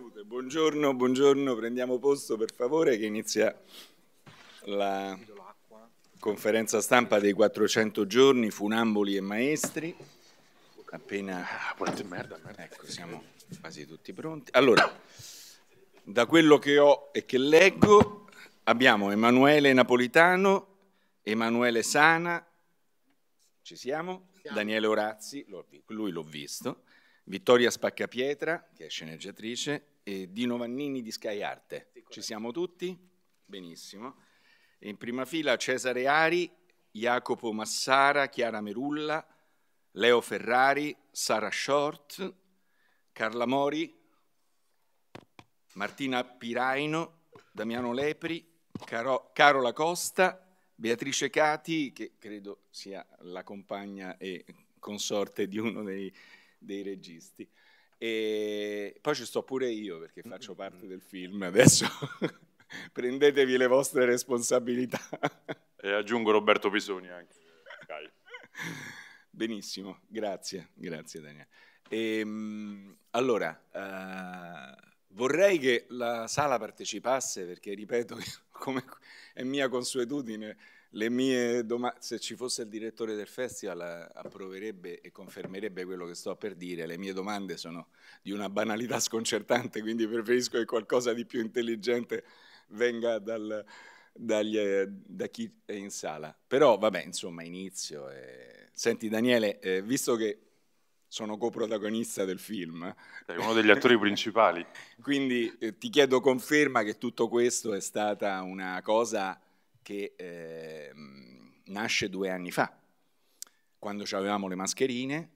battute. Buongiorno, buongiorno, prendiamo posto per favore che inizia la conferenza stampa dei 400 giorni, funamboli e maestri. Appena... Ah, Quante merda, merda. Ecco, siamo quasi tutti pronti. Allora, da quello che ho e che leggo abbiamo Emanuele Napolitano, Emanuele Sana, ci siamo? Daniele Orazzi, lui l'ho visto. Vittoria Spaccapietra, che è sceneggiatrice, e Dino Vannini di Sky Arte. Ci siamo tutti? Benissimo. In prima fila Cesare Ari, Jacopo Massara, Chiara Merulla, Leo Ferrari, Sara Short, Carla Mori, Martina Piraino, Damiano Lepri, Caro, Carola Costa, Beatrice Cati, che credo sia la compagna e consorte di uno dei dei registi. E poi ci sto pure io perché mm, faccio mm, parte mm. del film adesso. Prendetevi le vostre responsabilità. e aggiungo Roberto Pisoni anche. Dai. Benissimo, grazie, grazie Daniele. E, ehm, allora, uh, vorrei che la sala partecipasse perché, ripeto, come è mia consuetudine, le mie domande, se ci fosse il direttore del festival approverebbe e confermerebbe quello che sto per dire, le mie domande sono di una banalità sconcertante, quindi preferisco che qualcosa di più intelligente venga dal, dagli, eh, da chi è in sala. Però vabbè, insomma, inizio. E... Senti Daniele, eh, visto che sono coprotagonista del film. Sei uno degli attori principali. quindi eh, ti chiedo conferma che tutto questo è stata una cosa che eh, nasce due anni fa, quando avevamo le mascherine,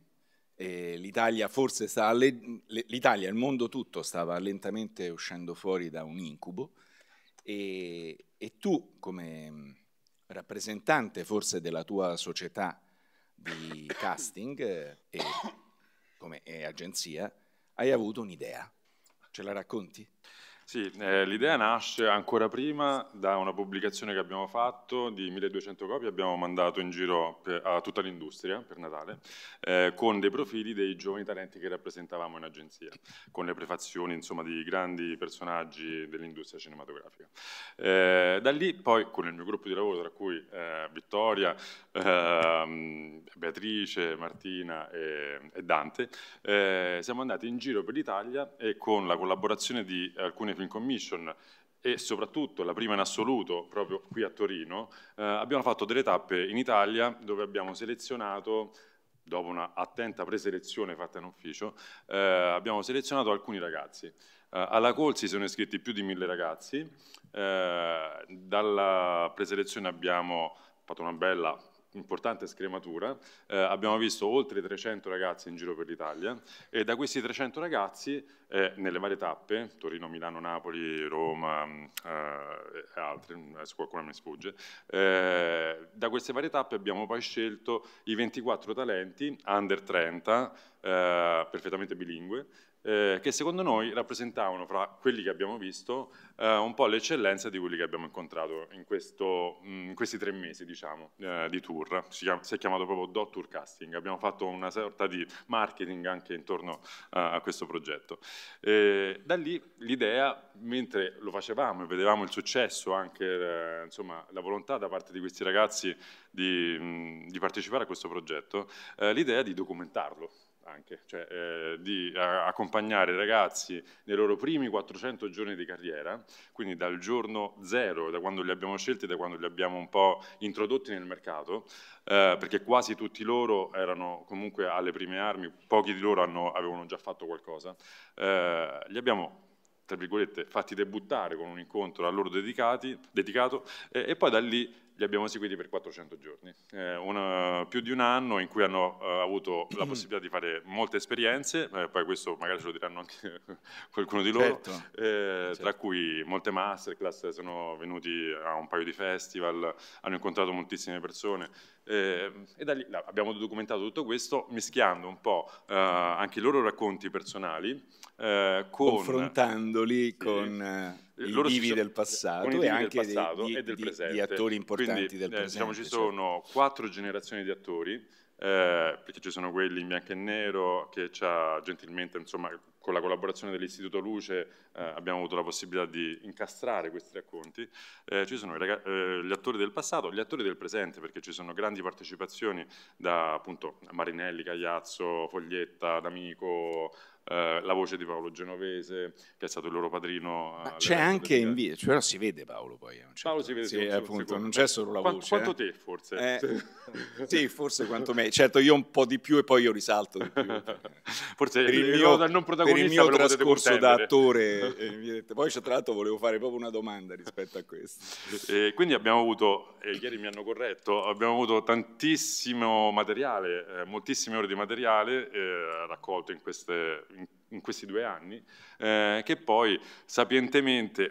eh, l'Italia forse sta, l'Italia, il mondo tutto stava lentamente uscendo fuori da un incubo e, e tu come mm, rappresentante forse della tua società di casting eh, e come agenzia hai avuto un'idea. Ce la racconti? Sì, eh, l'idea nasce ancora prima da una pubblicazione che abbiamo fatto di 1200 copie, abbiamo mandato in giro per, a tutta l'industria per Natale, eh, con dei profili dei giovani talenti che rappresentavamo in agenzia, con le prefazioni insomma, di grandi personaggi dell'industria cinematografica. Eh, da lì poi con il mio gruppo di lavoro, tra cui eh, Vittoria, ehm, Beatrice, Martina e, e Dante, eh, siamo andati in giro per l'Italia e con la collaborazione di alcuni California Film Commission e soprattutto la prima in assoluto, proprio qui a Torino, eh, abbiamo fatto delle tappe in Italia dove abbiamo selezionato, dopo un'attenta preselezione fatta in ufficio, eh, abbiamo selezionato alcuni ragazzi eh, alla call si sono iscritti più di mille ragazzi, eh, dalla preselezione abbiamo fatto una bella importante scrematura, eh, abbiamo visto oltre 300 ragazzi in giro per l'Italia e da questi 300 ragazzi eh, nelle varie tappe, Torino, Milano, Napoli, Roma eh, e altre, adesso eh, qualcuno mi sfugge, eh, da queste varie tappe abbiamo poi scelto i 24 talenti under 30, eh, perfettamente bilingue, eh, che secondo noi rappresentavano, fra quelli che abbiamo visto, eh, un po' l'eccellenza di quelli che abbiamo incontrato in, questo, mm, in questi tre mesi diciamo, eh, di tour. Si, chiama, si, è chiamato proprio Dot Tour Casting. Abbiamo fatto una sorta di marketing anche intorno eh, a questo progetto. da lì l'idea, mentre lo facevamo e vedevamo il successo, anche eh, insomma, la volontà da parte di questi ragazzi di, mh, mm, di partecipare a questo progetto, eh, l'idea di documentarlo anche, cioè, eh, di accompagnare i ragazzi nei loro primi 400 giorni di carriera, quindi dal giorno zero, da quando li abbiamo scelti, da quando li abbiamo un po' introdotti nel mercato, eh, perché quasi tutti loro erano comunque alle prime armi, pochi di loro hanno, avevano già fatto qualcosa, eh, li abbiamo tra virgolette, fatti debuttare con un incontro a loro dedicati, dedicato e, e poi da lì li abbiamo seguiti per 400 giorni, eh, una, più di un anno in cui hanno eh, avuto la mm-hmm. possibilità di fare molte esperienze, eh, poi questo magari ce lo diranno anche qualcuno di loro, certo. Eh, certo. tra cui molte masterclass, sono venuti a un paio di festival, hanno incontrato moltissime persone eh, e da lì là, abbiamo documentato tutto questo mischiando un po' eh, anche i loro racconti personali con, confrontandoli con loro divi sono, del passato e anche passato di, e del presente. Di attori importanti Quindi, del eh, diciamo presente. Diciamo, ci sono cioè. quattro generazioni di attori, eh, perché ci sono quelli in bianco e nero che ci ha gentilmente, insomma, con la collaborazione dell'Istituto Luce eh, abbiamo avuto la possibilità di incastrare questi racconti. Eh, ci sono eh, gli attori del passato, gli attori del presente, perché ci sono grandi partecipazioni da appunto Marinelli, Cagliazzo, Foglietta, D'Amico, eh, la voce di Paolo Genovese, che è stato il loro padrino. Ma eh, c'è anche in via, cioè, però si vede Paolo poi. Certo Paolo si vede, sì, appunto, non c'è solo la quanto, voce. Quanto te forse? Eh, sì, forse quanto me. Certo, io un po' di più e poi io risalto di più. forse per il mio, non per il mio trascorso da attore. Eh, poi tra l'altro volevo fare proprio una domanda rispetto a questo. E quindi abbiamo avuto, e ieri mi hanno corretto, abbiamo avuto tantissimo materiale, moltissime ore di materiale raccolto in queste in questi due anni, eh, che poi sapientemente,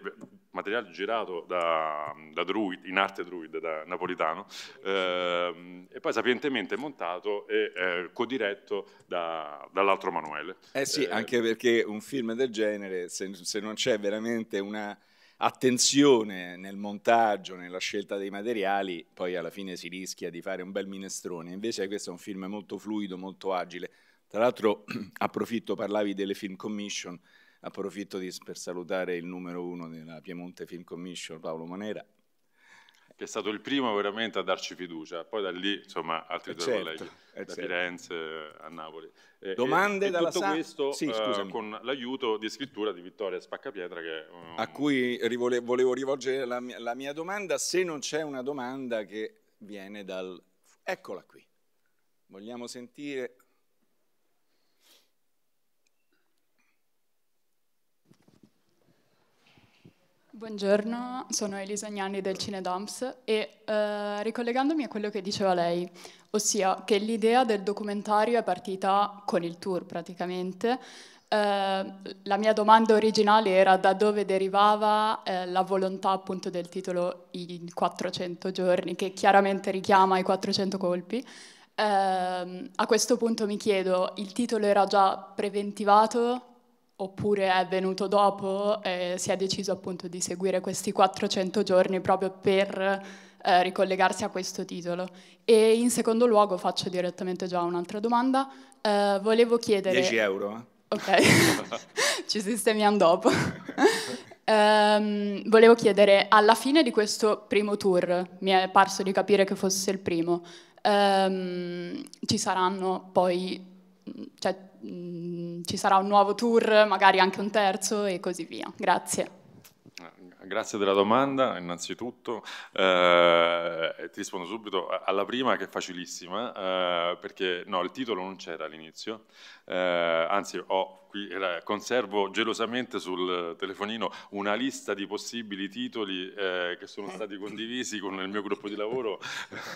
materiale girato da, da Druid, in arte druid, da napolitano, eh, e poi sapientemente montato e eh, codiretto da, dall'altro Manuele. Eh sì, eh, anche perché un film del genere, se, se non c'è veramente una attenzione nel montaggio, nella scelta dei materiali, poi alla fine si rischia di fare un bel minestrone. Invece questo è un film molto fluido, molto agile. Tra l'altro approfitto, parlavi delle Film Commission, approfitto di, per salutare il numero uno della Piemonte Film Commission, Paolo Manera. Che è stato il primo veramente a darci fiducia, poi da lì insomma altri eh, due certo, colleghi, da certo. Firenze a Napoli. E, Domande e dalla tutto San... questo sì, uh, con l'aiuto di scrittura di Vittoria Spaccapietra che, um... a cui rivole... volevo rivolgere la mia, la mia domanda, se non c'è una domanda che viene dal... Eccola qui, vogliamo sentire Buongiorno, sono Elisa Gnani del Cinedoms e eh, ricollegandomi a quello che diceva lei, ossia che l'idea del documentario è partita con il tour praticamente, eh, la mia domanda originale era da dove derivava eh, la volontà appunto del titolo I 400 giorni, che chiaramente richiama i 400 colpi. Ehm, a questo punto mi chiedo, il titolo era già preventivato oppure è venuto dopo, e si è deciso appunto di seguire questi 400 giorni proprio per eh, ricollegarsi a questo titolo. E in secondo luogo faccio direttamente già un'altra domanda, eh, volevo chiedere... 10 euro? Eh? Ok, ci sistemiamo dopo. Um, volevo chiedere, alla fine di questo primo tour, mi è parso di capire che fosse il primo, um, ci saranno poi cioè, mh, mm, ci sarà un nuovo tour, magari anche un terzo e così via. Grazie. Eh, grazie della domanda, innanzitutto. Eh, ti rispondo subito alla prima che è facilissima, eh, perché no, il titolo non c'era all'inizio, eh, anzi ho qui conservo gelosamente sul telefonino una lista di possibili titoli eh, che sono stati condivisi con il mio gruppo di lavoro,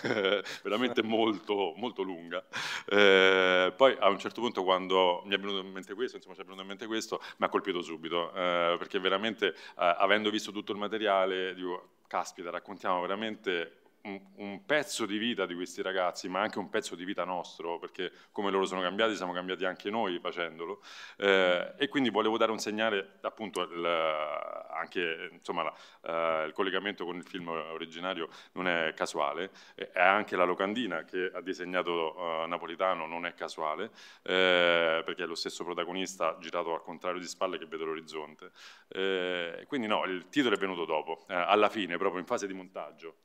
eh, veramente molto, molto lunga. Eh, poi a un certo punto quando mi è venuto in mente questo, insomma ci è venuto in mente questo, mi ha colpito subito, eh, perché veramente eh, avendo visto tutto il materiale, dico, caspita, raccontiamo veramente un, eh, eh. un, pezzo di vita di questi ragazzi, ma anche un pezzo di vita nostro, perché come loro sono cambiati, siamo cambiati anche noi facendolo. Eh, e quindi volevo dare un segnale, appunto, il, anche insomma, la, uh, il collegamento con il film originario non è casuale, è anche la locandina che ha disegnato uh, Napolitano non è casuale, eh, perché è lo stesso protagonista girato al contrario di spalle che vede l'orizzonte. Eh, quindi no, il titolo è venuto dopo, alla fine, proprio in fase di montaggio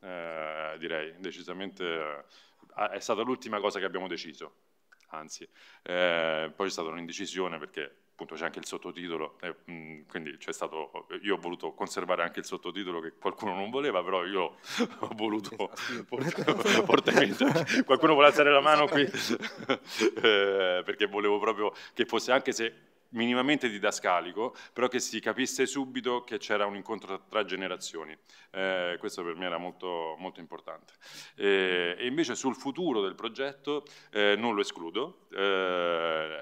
direi, decisamente eh, è stata l'ultima cosa che abbiamo deciso, anzi, eh, poi c'è stata un'indecisione perché appunto c'è anche il sottotitolo, mh, eh, mm, quindi c'è stato, io ho voluto conservare anche il sottotitolo che qualcuno non voleva, però io ho voluto fortemente, qualcuno vuole alzare la mano qui, esatto. eh, perché volevo proprio che fosse anche se minimamente didascalico, però che si capisse subito che c'era un incontro tra generazioni. Eh, questo per me era molto, molto importante. Eh, e invece sul futuro del progetto eh, non lo escludo. Eh,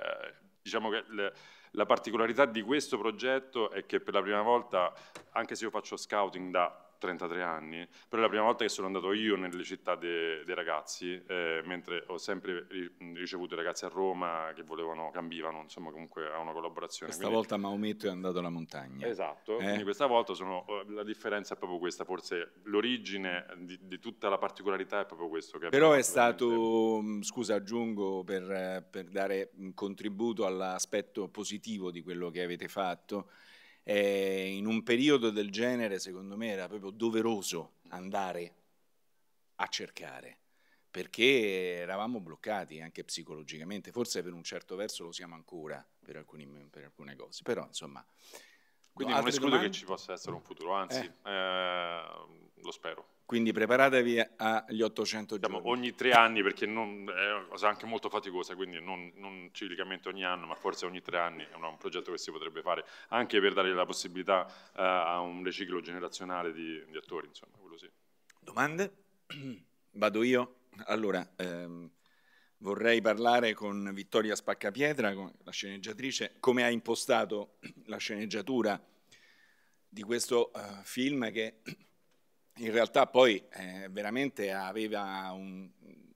diciamo che... Le, la particolarità di questo progetto è che per la prima volta, anche se io faccio scouting da 33 anni, però è la prima volta che sono andato io nelle città de, dei ragazzi, eh, mentre ho sempre ricevuto i ragazzi a Roma che volevano, cambivano, insomma comunque a una collaborazione. Questa quindi... volta Maometto è andato alla montagna. Esatto, eh? quindi questa volta sono, eh, la differenza è proprio questa, forse l'origine di, di tutta la particolarità è proprio questo. Che però è stato, veramente... Mm, scusa aggiungo per, eh, per dare un contributo all'aspetto positivo di quello che avete fatto, eh, in un periodo del genere, secondo me, era proprio doveroso andare a cercare, perché eravamo bloccati anche psicologicamente, forse per un certo verso lo siamo ancora per, alcuni, per alcune cose, però insomma... Quindi non escludo domande? che ci possa essere un futuro, anzi, eh. Eh, lo spero. Quindi preparatevi agli 800 Siamo giorni. Ogni tre anni, perché non, è una cosa anche molto faticosa, quindi non, non, ciclicamente ogni anno, ma forse ogni tre anni è un, un progetto che si potrebbe fare, anche per dare la possibilità eh, a un riciclo generazionale di, di attori, insomma, quello sì. Domande? Vado io? Allora, ehm, vorrei parlare con Vittoria Spaccapietra, la sceneggiatrice, come ha impostato la sceneggiatura di questo uh, film che in realtà poi eh, veramente aveva un,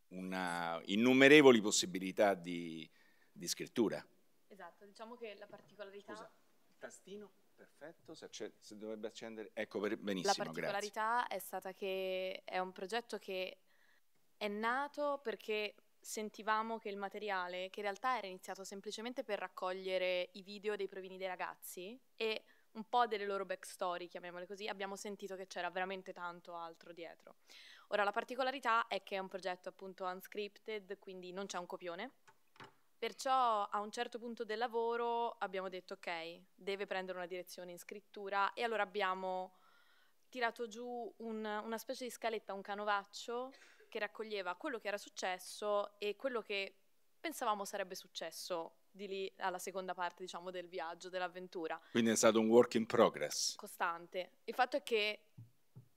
una innumerevoli possibilità di, di, scrittura. Esatto, diciamo che la particolarità... Scusa, il tastino, perfetto, se, se dovrebbe accendere... Ecco, per, benissimo, La particolarità grazie. è stata che è un progetto che è nato perché sentivamo che il materiale, che in realtà era iniziato semplicemente per raccogliere i video dei provini dei ragazzi e un po' delle loro backstory, chiamiamole così, abbiamo sentito che c'era veramente tanto altro dietro. Ora, la particolarità è che è un progetto appunto unscripted, quindi non c'è un copione, Perciò a un certo punto del lavoro abbiamo detto ok, deve prendere una direzione in scrittura e allora abbiamo tirato giù un, una specie di scaletta, un canovaccio che raccoglieva quello che era successo e quello che pensavamo sarebbe successo di lì alla seconda parte, diciamo, del viaggio, dell'avventura. Quindi è stato un work in progress. Costante. Il fatto è che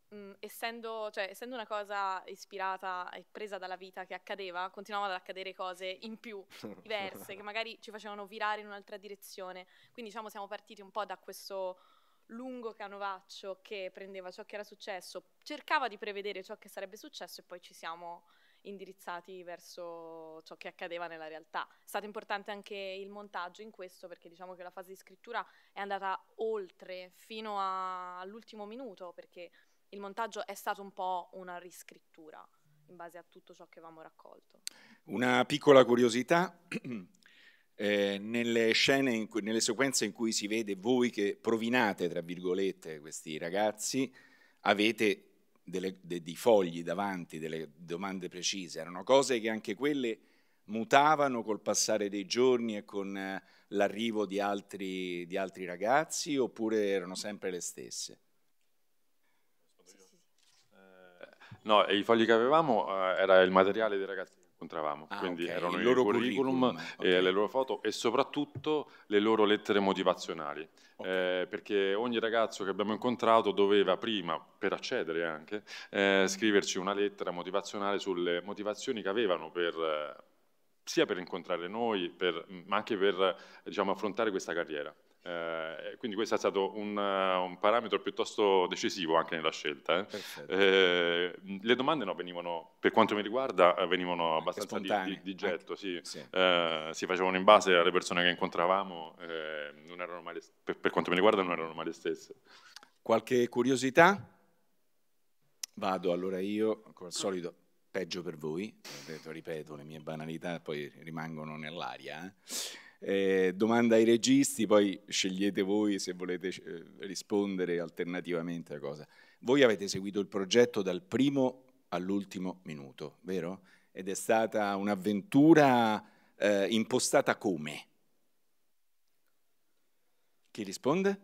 mh, mm, essendo, cioè, essendo, una cosa ispirata e presa dalla vita che accadeva, continuavano ad accadere cose in più, diverse, che magari ci facevano virare in un'altra direzione. Quindi diciamo siamo partiti un po' da questo lungo canovaccio che prendeva ciò che era successo, cercava di prevedere ciò che sarebbe successo e poi ci siamo indirizzati verso ciò che accadeva nella realtà. È stato importante anche il montaggio in questo perché diciamo che la fase di scrittura è andata oltre fino a... all'ultimo minuto perché il montaggio è stato un po' una riscrittura in base a tutto ciò che avevamo raccolto. Una piccola curiosità, eh, nelle scene, cui, nelle sequenze in cui si vede voi che provinate, tra virgolette, questi ragazzi, avete delle, de, dei fogli davanti, delle domande precise, erano cose che anche quelle mutavano col passare dei giorni e con eh, l'arrivo di altri, di altri, ragazzi oppure erano sempre le stesse? Eh, no, i fogli che avevamo eh, era il materiale dei ragazzi incontravamo, ah, quindi okay. erano il loro curriculum, curriculum okay. eh, le loro foto e soprattutto le loro lettere motivazionali, okay. eh, perché ogni ragazzo che abbiamo incontrato doveva prima, per accedere anche, eh, scriverci una lettera motivazionale sulle motivazioni che avevano per, eh, sia per incontrare noi, per, ma anche per diciamo, affrontare questa carriera. Eh, quindi questo è stato un, un, parametro piuttosto decisivo anche nella scelta. Eh. Eh, le domande no, venivano, per quanto mi riguarda, eh, venivano abbastanza di, di, di, getto, sì. Sì. Eh, si facevano in base alle persone che incontravamo, eh, male, per, per, quanto mi riguarda non erano mai le stesse. Qualche curiosità? Vado allora io, come al solito, peggio per voi, ripeto, ripeto le mie banalità poi rimangono nell'aria. Eh? Eh, domanda ai registi, poi scegliete voi se volete eh, rispondere alternativamente a cosa. Voi avete seguito il progetto dal primo all'ultimo minuto, vero? Ed è stata un'avventura eh, impostata come? Chi risponde?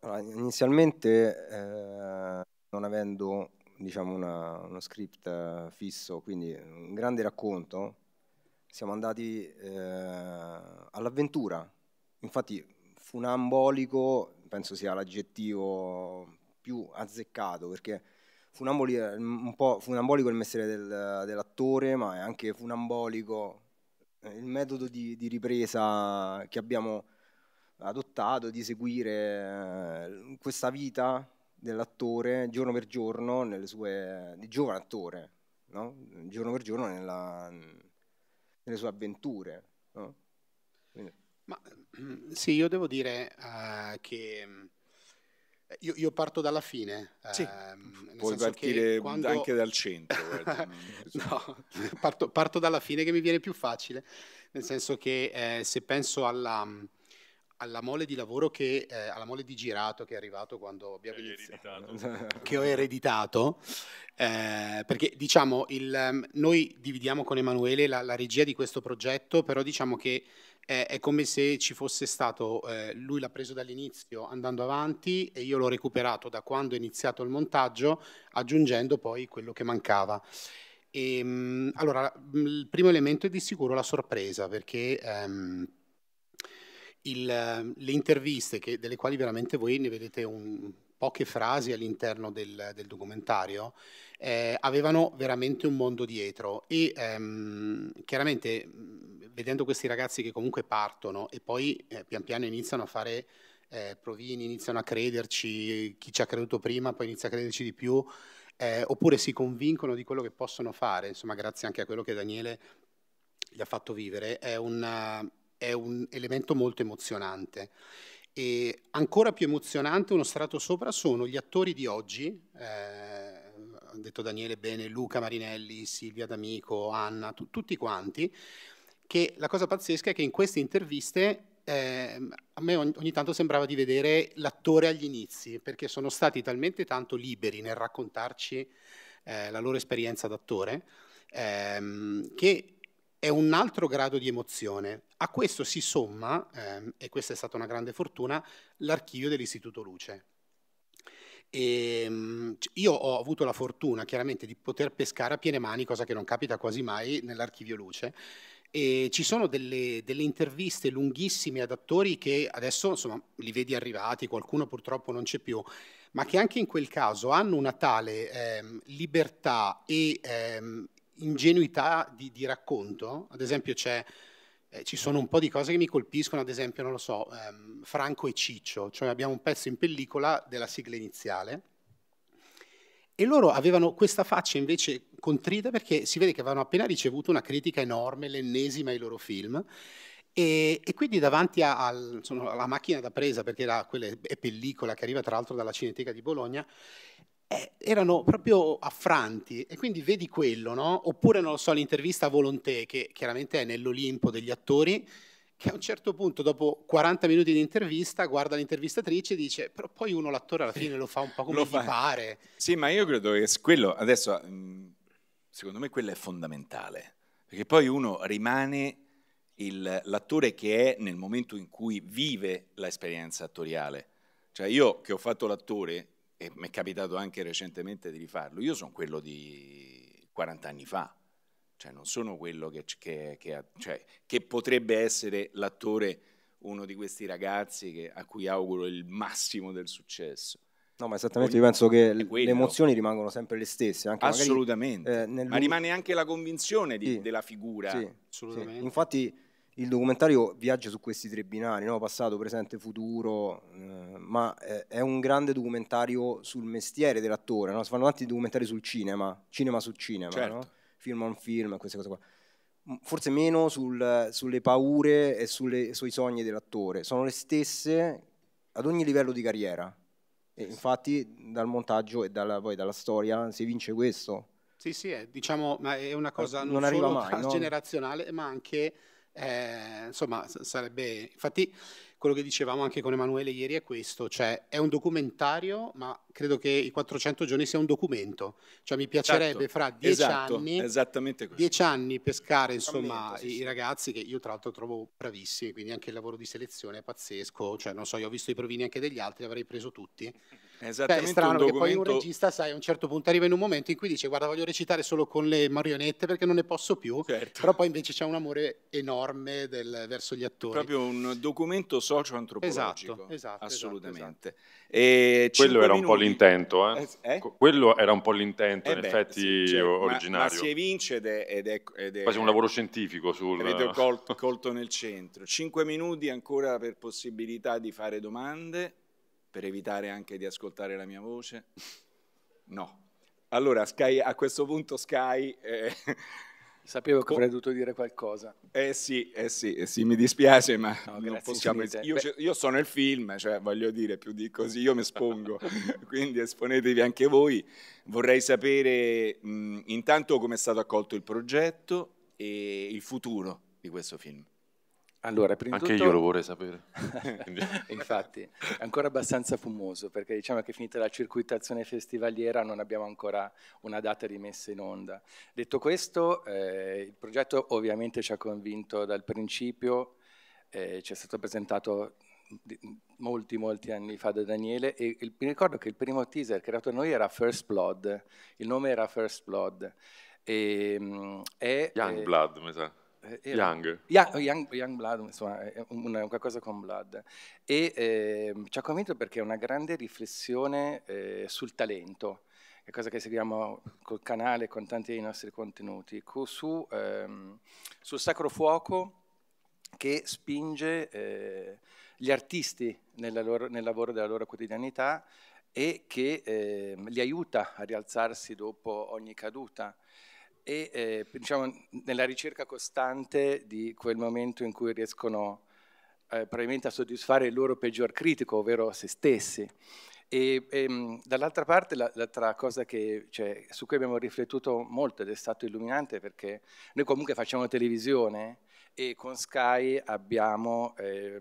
Allora, inizialmente, eh, non avendo diciamo, una, uno script eh, fisso, quindi un grande racconto, siamo andati eh, all'avventura. Infatti, funambolico penso sia l'aggettivo più azzeccato perché funambolico è un po' funambolico il mestiere del, dell'attore, ma è anche funambolico eh, il metodo di, di, ripresa che abbiamo adottato di seguire eh, questa vita dell'attore giorno per giorno nelle sue di giovane attore, no? giorno per giorno nella nelle sue avventure. No? Ma, mm, sì, io devo dire uh, che mm, io, io, parto dalla fine. Sì. Uh, Puoi partire quando... anche dal centro. no, parto, parto, dalla fine che mi viene più facile, nel senso che eh, se penso alla mm, alla mole di lavoro che, eh, alla mole di girato che è arrivato quando abbiamo che iniziato, che ho ereditato, eh, perché diciamo, il, ehm, noi dividiamo con Emanuele la, la, regia di questo progetto, però diciamo che è, eh, è come se ci fosse stato, eh, lui l'ha preso dall'inizio andando avanti e io l'ho recuperato da quando è iniziato il montaggio, aggiungendo poi quello che mancava. E, ehm, allora, il primo elemento è di sicuro la sorpresa, perché... Ehm, il, ehm, le interviste che, delle quali veramente voi ne vedete un, poche frasi all'interno del, del documentario, eh, avevano veramente un mondo dietro e ehm, chiaramente vedendo questi ragazzi che comunque partono e poi eh, pian piano iniziano a fare eh, provini, iniziano a crederci, chi ci ha creduto prima poi inizia a crederci di più, eh, oppure si convincono di quello che possono fare, insomma grazie anche a quello che Daniele gli ha fatto vivere, è una, è un elemento molto emozionante. E ancora più emozionante, uno strato sopra, sono gli attori di oggi, eh, ha detto Daniele bene, Luca Marinelli, Silvia D'Amico, Anna, tu, tutti quanti, che la cosa pazzesca è che in queste interviste eh, a me ogni, ogni, tanto sembrava di vedere l'attore agli inizi, perché sono stati talmente tanto liberi nel raccontarci eh, la loro esperienza d'attore, ehm, che è un altro grado di emozione. A questo si somma, ehm, e questa è stata una grande fortuna, l'archivio dell'Istituto Luce. E, ehm, io ho avuto la fortuna chiaramente di poter pescare a piene mani, cosa che non capita quasi mai nell'archivio Luce. E ci sono delle, delle, interviste lunghissime ad attori che adesso insomma, li vedi arrivati, qualcuno purtroppo non c'è più, ma che anche in quel caso hanno una tale ehm, libertà e ehm, ingenuità di, di racconto, ad esempio c'è... Eh, ci sono un po' di cose che mi colpiscono, ad esempio, non lo so, ehm, Franco e Ciccio, cioè abbiamo un pezzo in pellicola della sigla iniziale e loro avevano questa faccia invece contrita perché si vede che avevano appena ricevuto una critica enorme, l'ennesima ai loro film. E, e quindi davanti a, al, insomma, alla macchina da presa, perché era, quella è pellicola che arriva tra l'altro dalla Cineteca di Bologna, eh, erano proprio affranti e quindi vedi quello, no? Oppure, non lo so, l'intervista a Volonté, che chiaramente è nell'Olimpo degli attori, che a un certo punto, dopo 40 minuti di intervista, guarda l'intervistatrice e dice: Però poi uno l'attore alla fine lo fa un po' come lo gli fa... pare. Sì, ma io credo che quello adesso, secondo me, quello è fondamentale. Perché poi uno rimane il, l'attore che è nel momento in cui vive l'esperienza attoriale. Cioè, io che ho fatto l'attore, e mi è capitato anche recentemente di rifarlo, io sono quello di 40 anni fa, cioè non sono quello che, che, che, cioè, che potrebbe essere l'attore, uno di questi ragazzi a cui auguro il massimo del successo. No, ma esattamente, io penso che le emozioni rimangono sempre le stesse. Anche Assolutamente. Magari, eh, Ma rimane anche la convinzione di, sì. della figura. Sì, Assolutamente. Sì. Infatti il documentario viaggia su questi tre binari, no? passato, presente, futuro, eh, ma eh, è un grande documentario sul mestiere dell'attore, no? si fanno tanti documentari sul cinema, cinema su cinema, certo. no? film on film, queste cose qua. Forse meno sul, sulle paure e sulle, sui sogni dell'attore, sono le stesse ad ogni livello di carriera. E infatti dal montaggio e dalla, poi dalla storia si vince questo. Sì, sì, è, diciamo, ma è una cosa eh, non, non solo mai, transgenerazionale, no? ma anche eh, insomma, sarebbe... Infatti, quello che dicevamo anche con Emanuele ieri è questo, cioè è un documentario, ma credo che i 400 giorni sia un documento. Cioè mi piacerebbe esatto, fra dieci esatto, anni, dieci anni pescare insomma, sì, i ragazzi che io tra l'altro trovo bravissimi, quindi anche il lavoro di selezione è pazzesco. Cioè, non so, io ho visto i provini anche degli altri, avrei preso tutti. Esattamente Beh, è strano documento... che poi un regista, sai, a un certo punto arriva in un momento in cui dice guarda voglio recitare solo con le marionette perché non ne posso più, certo. però poi invece c'è un amore enorme del, verso gli attori. Proprio un documento socio-antropologico. Esatto, esatto. esatto Assolutamente. Esatto. Quello era un minuti... po' l'intento, eh? Eh? eh? Quello era un po' l'intento, eh beh, effetti, sì, cioè, originario. Ma, ma, si evince ed è... Ed è, ed è Quasi un lavoro scientifico sul... Avete colto, colto nel centro. Cinque minuti ancora per possibilità di fare domande per evitare anche di ascoltare la mia voce? No. Allora, Sky, a questo punto Sky... Eh, Sapevo che avrei dovuto dire qualcosa. Eh sì, eh sì, eh sì mi dispiace, ma no, non possiamo... Io, io, sono il film, cioè voglio dire più di così, io mi espongo, quindi esponetevi anche voi. Vorrei sapere mh, intanto come è stato accolto il progetto e il futuro di questo film. Allora, prima Anche tutto... io lo vorrei sapere. Infatti, è ancora abbastanza fumoso, perché diciamo che finita la circuitazione festivaliera non abbiamo ancora una data di messa in onda. Detto questo, eh, il progetto ovviamente ci ha convinto dal principio, eh, ci è stato presentato molti molti anni fa da Daniele e il, mi ricordo che il primo teaser creato da noi era First Blood, il nome era First Blood. E, ehm, mh, è, eh, Young Blood, mi sa. Eh, era, Young. Young, Young, Young Blood, insomma, una, qualcosa con Blood. E eh, ci ha convinto perché è una grande riflessione eh, sul talento, è cosa che seguiamo col canale, con tanti dei nostri contenuti, su, ehm, sul sacro fuoco che spinge eh, gli artisti loro, nel lavoro della loro quotidianità e che ehm, li aiuta a rialzarsi dopo ogni caduta e eh, diciamo, nella ricerca costante di quel momento in cui riescono eh, probabilmente a soddisfare il loro peggior critico, ovvero se stessi. E, e ehm, dall'altra parte, l'altra cosa che, cioè, su cui abbiamo riflettuto molto ed è stato illuminante perché noi comunque facciamo televisione e con Sky abbiamo, eh,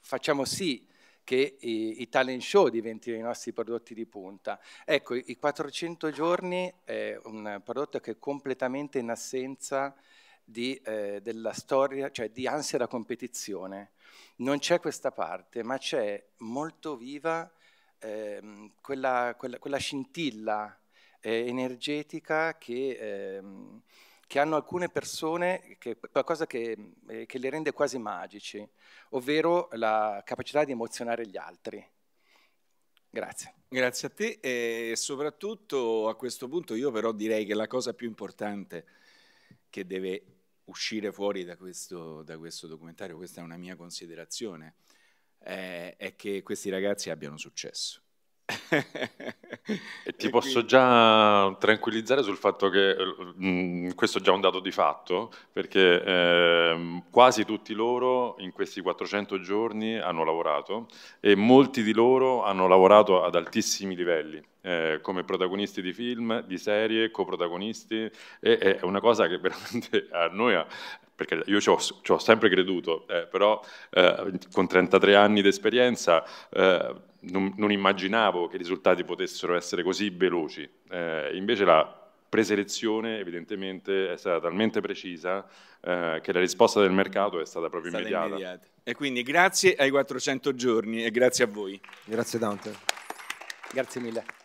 facciamo sì che i, i talent show diventino i nostri prodotti di punta. Ecco, i 400 giorni è un prodotto che è completamente in assenza di, eh, della storia, cioè di ansia da competizione. Non c'è questa parte, ma c'è molto viva eh, quella, quella, quella, scintilla eh, energetica che... Ehm, che hanno alcune persone, che, qualcosa che, eh, che le rende quasi magici, ovvero la capacità di emozionare gli altri. Grazie. Grazie a te e soprattutto a questo punto io però direi che la cosa più importante che deve uscire fuori da questo, da questo documentario, questa è una mia considerazione, è, eh, è che questi ragazzi abbiano successo. e ti e posso quindi... già tranquillizzare sul fatto che mh, eh, mm, questo è già un dato di fatto, perché eh, quasi tutti loro in questi 400 giorni hanno lavorato e molti di loro hanno lavorato ad altissimi livelli. Eh, come protagonisti di film, di serie, coprotagonisti, e, è una cosa che veramente a noi ha, perché io ci ho, ci ho sempre creduto, eh, però eh, con 33 anni di esperienza eh, non, non, immaginavo che i risultati potessero essere così veloci. Eh, invece la preselezione evidentemente è stata talmente precisa eh, che la risposta del mercato è stata proprio è stata immediata. immediata. E quindi grazie ai 400 giorni e grazie a voi. Grazie Dante. Grazie mille.